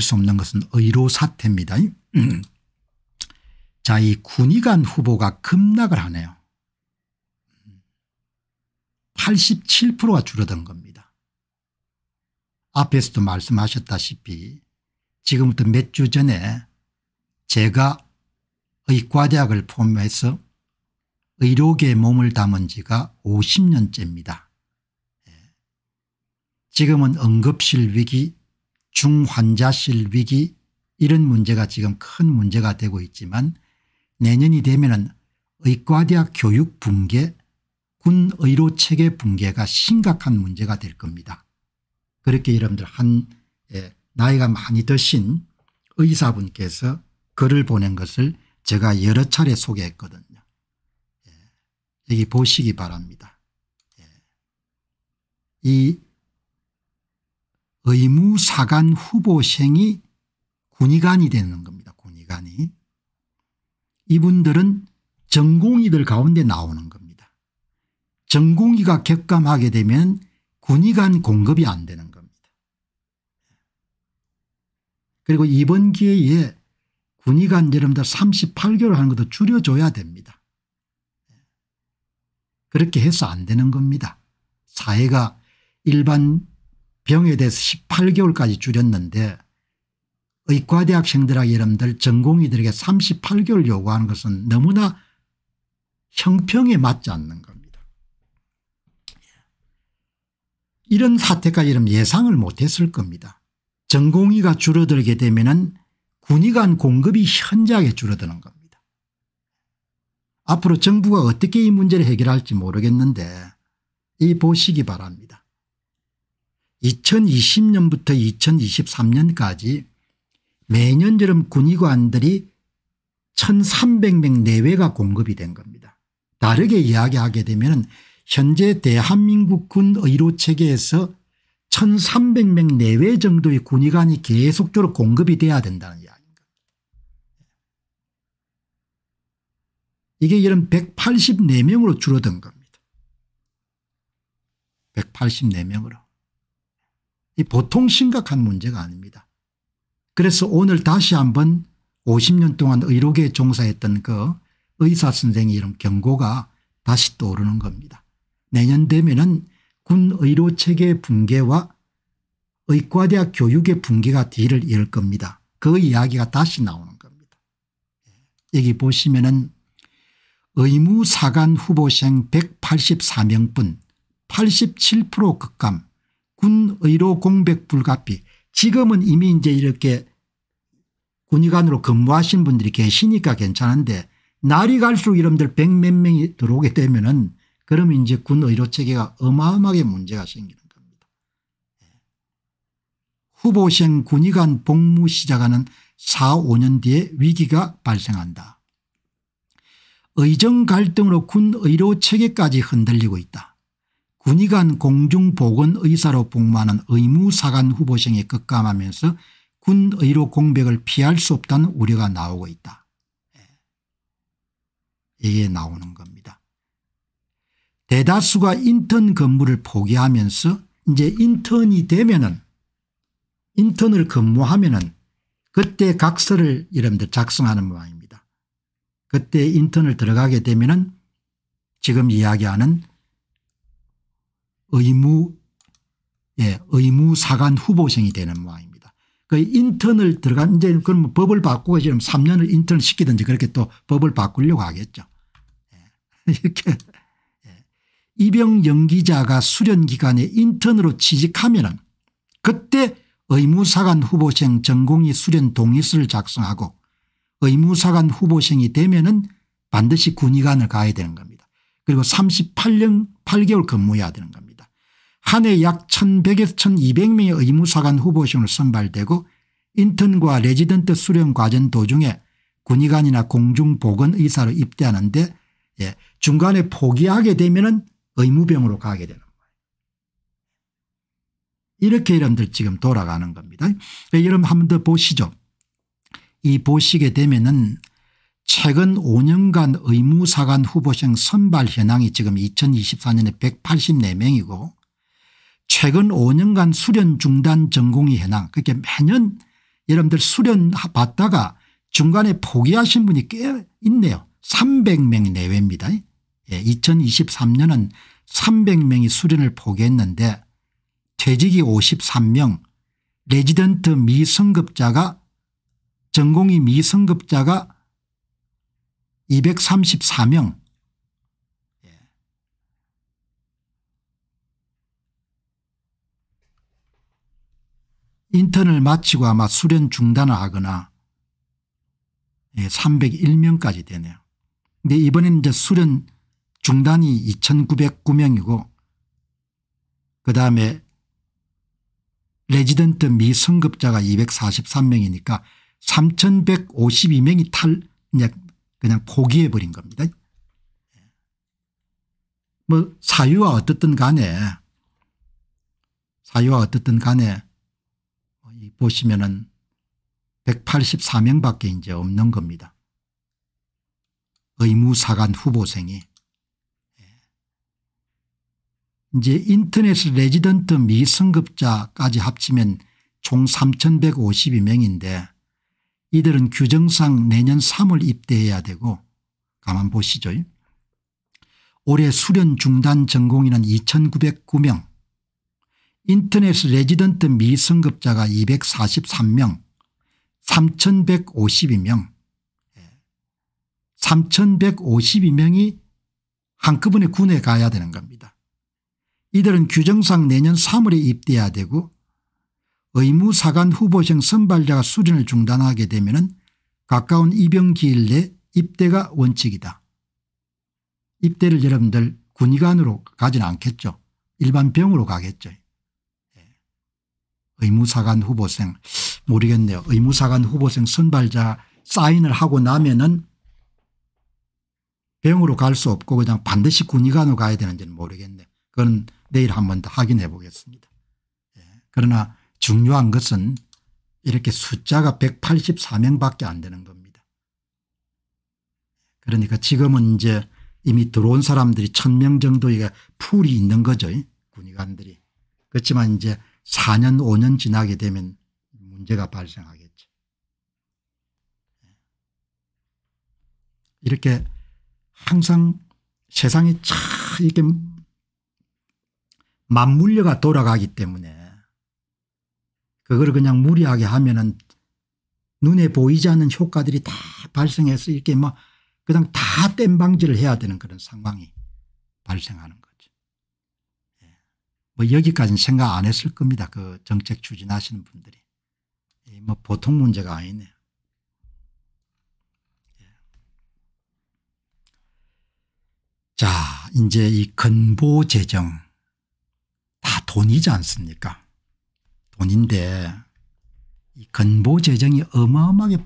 수 없는 것은 의로 사태입니다. 음. 자, 이 군의관 후보가 급락을 하네요. 87%가 줄어든 겁니다. 앞에서도 말씀하셨다시피 지금부터 몇 주 전에 제가 의과대학을 포함해서 의료계에 몸을 담은 지가 50년째입니다. 예. 지금은 응급실 위기 중환자실 위기 이런 문제가 지금 큰 문제가 되고 있지만 내년이 되면 의과대학 교육 붕괴 군의료 체계 붕괴가 심각한 문제가 될 겁니다. 그렇게 여러분들 한 예, 나이가 많이 드신 의사분께서 글을 보낸 것을 제가 여러 차례 소개했거든요. 예, 여기 보시기 바랍니다. 예, 이 의무사관 후보생이 군의관이 되는 겁니다. 군의관이. 이분들은 전공의들 가운데 나오는 겁니다. 전공의가 격감하게 되면 군의관 공급이 안 되는 겁니다. 그리고 이번 기회에 군의관 여러분들 38개월 하는 것도 줄여줘야 됩니다. 그렇게 해서 안 되는 겁니다. 사회가 일반 병에 대해서 18개월까지 줄였는데 의과대학생들하고 여러분들 전공의들에게 38개월 요구하는 것은 너무나 형평에 맞지 않는 겁니다. 이런 사태까지 여러분 예상을 못했을 겁니다. 전공의가 줄어들게 되면 군의관 공급이 현저하게 줄어드는 겁니다. 앞으로 정부가 어떻게 이 문제를 해결할지 모르겠는데 이 보시기 바랍니다. 2020년부터 2023년까지 매년처럼 군의관들이 1300명 내외가 공급이 된 겁니다. 다르게 이야기하게 되면 현재 대한민국 군 의료체계에서 1300명 내외 정도의 군의관이 계속적으로 공급이 돼야 된다는 이야기입니다. 이게 이런 184명으로 줄어든 겁니다. 184명으로. 이 보통 심각한 문제가 아닙니다. 그래서 오늘 다시 한번 50년 동안 의료계에 종사했던 그 의사 선생의 이런 경고가 다시 떠오르는 겁니다. 내년 되면은 군 의료체계 붕괴와 의과대학 교육의 붕괴가 뒤를 이을 겁니다. 그 이야기가 다시 나오는 겁니다. 예. 여기 보시면은 의무사관 후보생 184명분 87% 급감 군의료 공백 불가피 지금은 이미 이제 이렇게 군의관으로 근무하신 분들이 계시니까 괜찮은데 날이 갈수록 이름들 백 몇 명이 들어오게 되면은 그러면 이제 군 의료 체계가 어마어마하게 문제가 생기는 겁니다. 예. 후보생 군의관 복무 시작하는 4 5년 뒤에 위기가 발생한다. 의정 갈등으로 군 의료 체계까지 흔들리고 있다. 군의관 공중보건의사로 복무하는 의무사관 후보생이 급감하면서 군의료 공백을 피할 수 없다는 우려가 나오고 있다. 예. 이게 나오는 겁니다. 대다수가 인턴 근무를 포기하면서 이제 인턴이 되면은 인턴을 근무하면은 그때 각서를 이름들 작성하는 모양입니다. 그때 인턴을 들어가게 되면은 지금 이야기하는 의무 예, 의무 사관 후보생이 되는 모양입니다. 그 인턴을 들어간 이제 그럼 뭐 법을 바꾸고 지금 3년을 인턴 시키든지 그렇게 또 법을 바꾸려고 하겠죠. 예, 이렇게 예. 이병 연기자가 수련 기간에 인턴으로 취직하면은 그때 의무사관 후보생 전공이 수련 동의서를 작성하고 의무사관 후보생이 되면은 반드시 군의관을 가야 되는 겁니다. 그리고 38년 8개월 근무해야 되는 겁니다. 한해약 1100에서 1200명의 의무사관 후보시험을 선발되고 인턴과 레지던트 수련 과정 도중에 군의관이나 공중보건의사로 입대하는데 예, 중간에 포기하게 되면 은 의무병으로 가게 되는 거예요. 이렇게 여러분들 지금 돌아가는 겁니다. 예, 여러분 한 번 더 보시죠. 이 보시게 되면 은 최근 5년간 의무사관 후보생 선발 현황이 지금 2024년에 184명이고 최근 5년간 수련 중단 전공이 현황 그렇게 매년 여러분들 수련 받다가 중간에 포기하신 분이 꽤 있네요. 300명 내외입니다. 예, 2023년은 300명이 수련을 포기했는데 퇴직이 53명 레지던트 미성급자가 전공이 미성급자가 234명 인턴을 마치고 아마 수련 중단을 하거나 301명까지 예, 되네요. 근데 이번에는 이제 수련 중단이 2,909명이고 그다음에 레지던트 미성급자가 243명이니까 3,152명이 탈 그냥, 그냥 포기해 버린 겁니다. 예. 뭐 사유와 어떻든 간에 사유와 어떻든 간에 보시면은 184명 밖에 이제 없는 겁니다. 의무사관 후보생이. 예. 이제 인터넷 레지던트 미성급자까지 합치면 총 3152명인데 이들은 규정상 내년 3월 입대해야 되고 가만 보시죠. 올해 수련 중단 전공인은 2909명 인터넷 레지던트 미성급자가 243명 3152명 3152명이 한꺼번에 군에 가야 되는 겁니다. 이들은 규정상 내년 3월에 입대해야 되고 의무사관 후보생 선발자가 수련을 중단하게 되면 가까운 입영기일 내 입대가 원칙이다. 입대를 여러분들 군의관으로 가진 않겠죠. 일반 병으로 가겠죠. 의무사관 후보생 모르겠네요. 의무사관 후보생 선발자 사인을 하고 나면은 병으로 갈 수 없고 그냥 반드시 군의관으로 가야 되는지는 모르겠네. 요 그건 내일 한 번 더 확인해 보겠습니다. 예. 그러나 중요한 것은 이렇게 숫자가 184명밖에 안 되는 겁니다. 그러니까 지금은 이제 이미 들어온 사람들이 1000명 정도의 풀이 있는 거죠. 군의관들이. 그렇지만 이제 4년 5년 지나게 되면 문제가 발생하겠죠. 이렇게 항상 세상이 참 이렇게 맞물려가 돌아가기 때문에 그걸 그냥 무리하게 하면은 눈에 보이지 않는 효과들이 다 발생해서 이렇게 막 그냥 다 땜방지를 해야 되는 그런 상황이 발생하는 거예요. 뭐 여기까지는 생각 안 했을 겁니다. 그 정책 추진하시는 분들이. 뭐 보통 문제가 아니네요. 예. 자 이제 이 건보 재정 다 돈이지 않습니까 돈인데 이 건보 재정이 어마어마하게